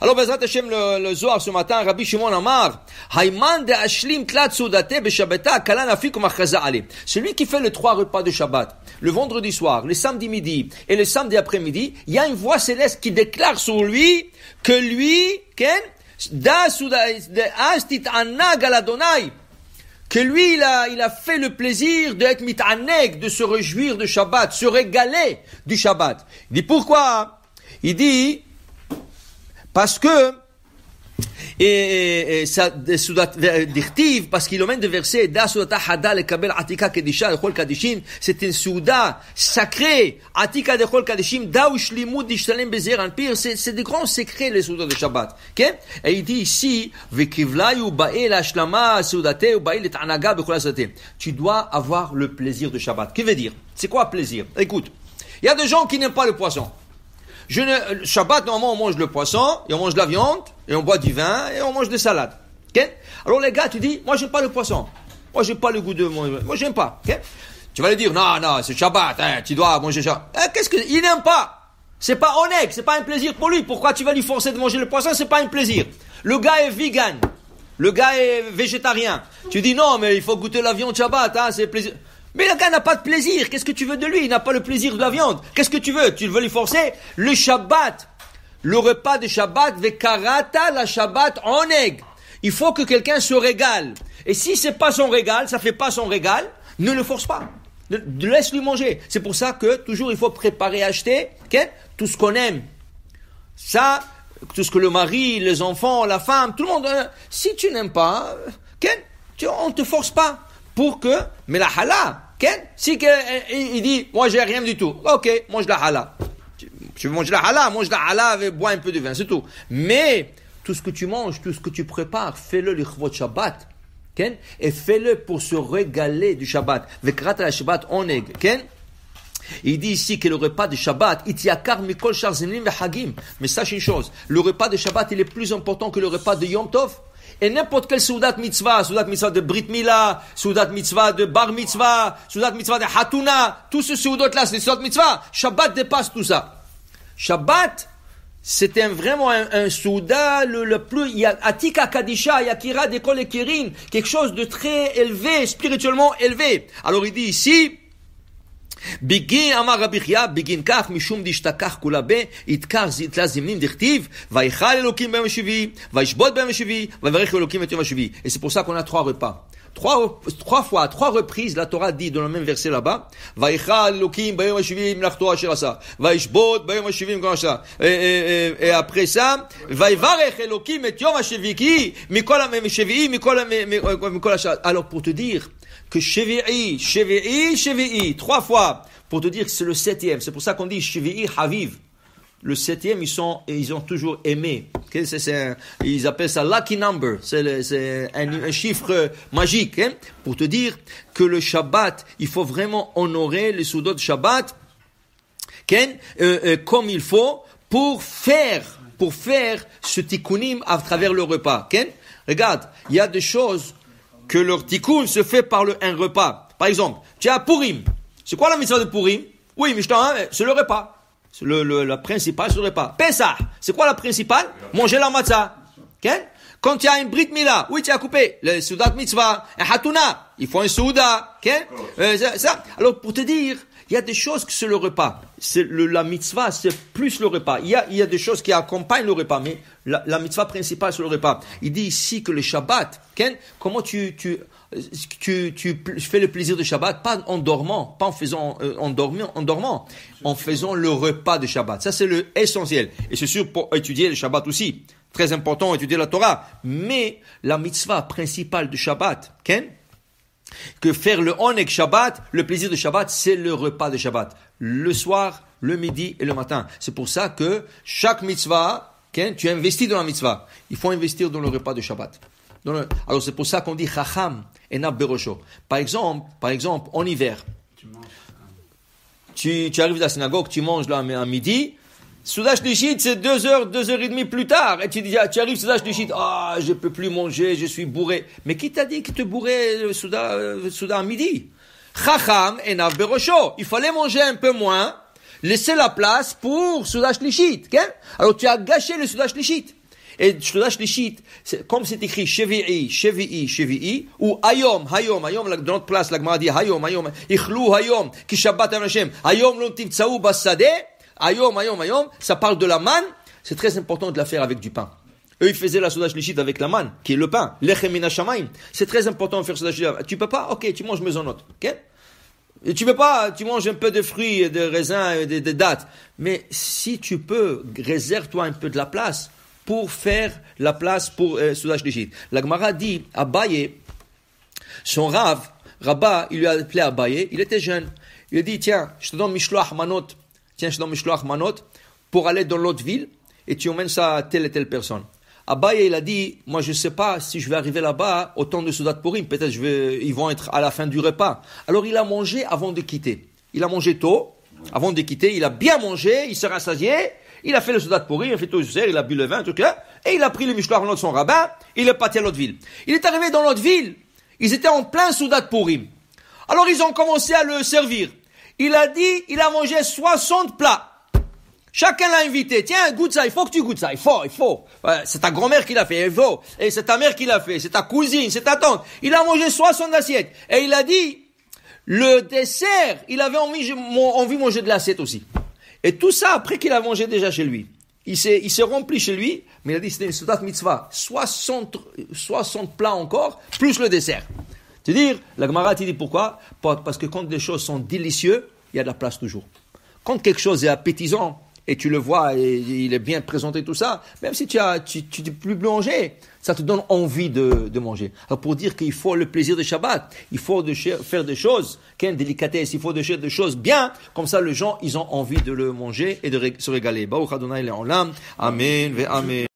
Alors, Bezrat le, le ce matin, Rabbi Shimon Amar, Hayman de Ashlim Celui qui fait les trois repas de Shabbat, le vendredi soir, le samedi midi et le samedi après-midi, il y a une voix céleste qui déclare sur lui que lui, Ken, que lui, il a, il a fait le plaisir d'être aneg de se réjouir de Shabbat, se régaler du Shabbat. Il dit pourquoi Il dit, parce que, et, et ça, parce qu'il emmène de verset, c'est une souda sacré atika de chol kadishim, daush limud ishtalem bezer pire c'est des grands secrets, les soudas de Shabbat. ok Et il dit ici, vekivlayu ba'el ashlama soudate ou ba'el et anaga Tu dois avoir le plaisir de Shabbat. Que veut dire? C'est quoi plaisir? Écoute. Il y a des gens qui n'aiment pas le poisson. Je ne, Shabbat, normalement, on mange le poisson, et on mange la viande, et on boit du vin, et on mange des salades. Alors les gars, tu dis, moi j'aime pas le poisson. Moi j'ai pas le goût de mon... Moi j'aime pas. Tu vas lui dire, non, non, c'est Shabbat, hein, tu dois manger ça. Eh, Qu'est-ce que... Il n'aime pas. C'est pas honnête, c'est pas un plaisir pour lui. Pourquoi tu vas lui forcer de manger le poisson C'est pas un plaisir. Le gars est vegan. Le gars est végétarien. Tu dis, non, mais il faut goûter la viande Shabbat, hein, c'est plaisir. Mais le gars n'a pas de plaisir. Qu'est-ce que tu veux de lui Il n'a pas le plaisir de la viande. Qu'est-ce que tu veux Tu veux lui forcer Le Shabbat, le repas de Shabbat, karata la Shabbat en aigle. Il faut que quelqu'un se régale. Et si c'est pas son régal, ça fait pas son régal, ne le force pas. Laisse-lui manger. C'est pour ça que toujours il faut préparer, acheter tout ce qu'on aime. Ça, tout ce que le mari, les enfants, la femme, tout le monde. Hein. si tu n'aimes pas, tu, on ne te force pas pour que. Mais la halal, si eh, il dit, moi j'ai rien du tout, ok, mange la hala Tu manges la moi mange la hala et bois un peu de vin, c'est tout. Mais tout ce que tu manges, tout ce que tu prépares, fais-le le Shabbat. Et fais-le pour se régaler du Shabbat. la Shabbat Il dit ici que le repas de Shabbat, Mais sache une chose, le repas de Shabbat, il est plus important que le repas de Yom Tov. Et n'importe quel Soudat mitzvah, Soudat mitzvah de Brit Mila, Soudat mitzvah de Bar mitzvah, Soudat mitzvah de Hatuna, tous ces soudats là, c'est Soudat mitzvah. Shabbat dépasse tout ça. Shabbat, c'est un, vraiment un, un le, plus, il y a Atika Kadisha, Yakira, Dekol et Kirin, quelque chose de très élevé, spirituellement élevé. Alors il dit ici, בגין, אמר רבי חייא, בגין כך, משום דשתכח כולה ב, יתקח זיתלה זמנים דכתיב, ויכל אלוקים ביום השביעי, וישבות ביום השביעי, ויברך אלוקים את יום השביעי. איזה פורסק עונת חור ופעם. trois, trois fois, trois reprises, la Torah dit dans le même verset là-bas, vaïcha, lokim, baïomashivim, lachtoashira sa, vaïshbot, Vaishbot kolacha, et, et, et, et après ça, vaïvarech, lokim, et tiomashiviki, mikola, me, me, chevii, mikola, me, mikola, me, alors pour te dire que chevii, chevii, chevii, trois fois, pour te dire que c'est le septième, c'est pour ça qu'on dit chevii, haviv. Le septième, ils, sont, ils ont toujours aimé. Okay? C'est, c'est? ils appellent ça lucky number. C'est un, un, chiffre magique. Hein? Pour te dire que le Shabbat, il faut vraiment honorer les Soudan de Shabbat euh, euh, comme il faut pour faire, pour faire ce tikkunim à travers le repas. Regarde, il y a des choses que leur tikkun se fait par le, un repas. Par exemple, tu as Purim. C'est quoi la mission de Purim Oui, mais hein, c'est le repas le, la principale sur le repas. Pessah, c'est quoi la principale Manger la matzah. Okay? Quand il y a une brit mila, oui, tu as coupé, le soudat mitzvah, un hatuna, il faut un souda. Okay? Euh, ça. Alors, pour te dire, il y a des choses que c'est le repas. C'est la mitzvah, c'est plus le repas. Il y, a, il y a des choses qui accompagnent le repas, mais la, mitzvah principale, c'est le repas. Il dit ici que le Shabbat, Ken, comment tu, tu, tu, tu fais le plaisir de Shabbat, pas en dormant, pas en faisant, euh, en dormant, en dormant, en faisant le repas de Shabbat. Ça, c'est le essentiel. Et c'est sûr pour étudier le Shabbat aussi. Très important, étudier la Torah. Mais la mitzvah principale du Shabbat, Ken, que faire le onek Shabbat, le plaisir de Shabbat, c'est le repas de Shabbat. Le soir, le midi et le matin. C'est pour ça que chaque mitzvah, tu investis dans la mitzvah. Il faut investir dans le repas de Shabbat. Alors c'est pour ça qu'on dit chacham et Par exemple, par exemple, en hiver, tu, tu, arrives à la synagogue, tu manges là à midi, Soudash Nishit, c'est deux heures, deux heures et demie plus tard. Et tu, dis, ah, tu arrives, Soudash Nishit, ah, je peux plus manger, je suis bourré. Mais qui t'a dit que tu bourrais euh, Souda, euh, Souda à midi Chacham et Nav Il fallait manger un peu moins, laisser la place pour Soudash Nishit. Okay Alors tu as gâché le Soudash Nishit. Et Soudash Nishit, comme c'est écrit Chevi'i, Chevi'i, Chevi'i, ou Hayom, Hayom, Hayom, dans notre place, la dit Hayom, Hayom, Ichlu Hayom, Kishabbat Hashem, Hayom l'ontim, Tsaou Bassadeh, Ayom, ayom, ayom, ça parle de la manne, c'est très important de la faire avec du pain. Eux, ils faisaient la soudage shlichit avec la manne, qui est le pain. C'est très important de faire soudage. shlichit. Tu peux pas? Ok, tu manges mezonot. Ok? Et tu peux pas, tu manges un peu de fruits, de raisins, de, de dattes. Mais si tu peux, réserve-toi un peu de la place pour faire la place pour soudage euh, soda La Gemara dit, Abaye, son rave, Rabat, il lui a appelé Abaye, il était jeune. Il a dit, tiens, je te donne Mishloach Manot tiens, je donne Mishloach Manot pour aller dans l'autre ville et tu emmènes ça à telle et telle personne. Abaye, il a dit, moi je ne sais pas si je vais arriver là-bas au temps de Soudat Pourim, peut-être je vais, ils vont être à la fin du repas. Alors il a mangé avant de quitter. Il a mangé tôt, avant de quitter, il a bien mangé, il s'est rassasié, il a fait le Soudat Pourim, il a fait tout le il a bu le vin, tout ça, et il a pris le Mishloach Manot son rabbin, il est parti à l'autre ville. Il est arrivé dans l'autre ville, ils étaient en plein Soudat Pourim. Alors ils ont commencé à le servir. Il a dit, il a mangé 60 plats. Chacun l'a invité. Tiens, goûte ça, il faut que tu goûtes ça. Il faut, il faut. C'est ta grand-mère qui l'a fait, il faut. Et c'est ta mère qui l'a fait, c'est ta cousine, c'est ta tante. Il a mangé 60 assiettes. Et il a dit, le dessert, il avait envie, envie de manger de l'assiette aussi. Et tout ça après qu'il a mangé déjà chez lui. Il s'est, il s'est rempli chez lui, mais il a dit c'était une mitzvah. 60, 60 plats encore, plus le dessert. Tu à dire la Gemara dit pourquoi Parce que quand les choses sont délicieuses, il y a de la place toujours. Quand quelque chose est appétisant, et tu le vois, et il est bien présenté, tout ça, même si tu as, tu, tu n'es plus manger, ça te donne envie de, de manger. Alors pour dire qu'il faut le plaisir de Shabbat, il faut de faire des choses, une délicatesse, il faut de faire des choses bien, comme ça les gens, ils ont envie de le manger et de se régaler. Baruch Adonai Amen, Amen.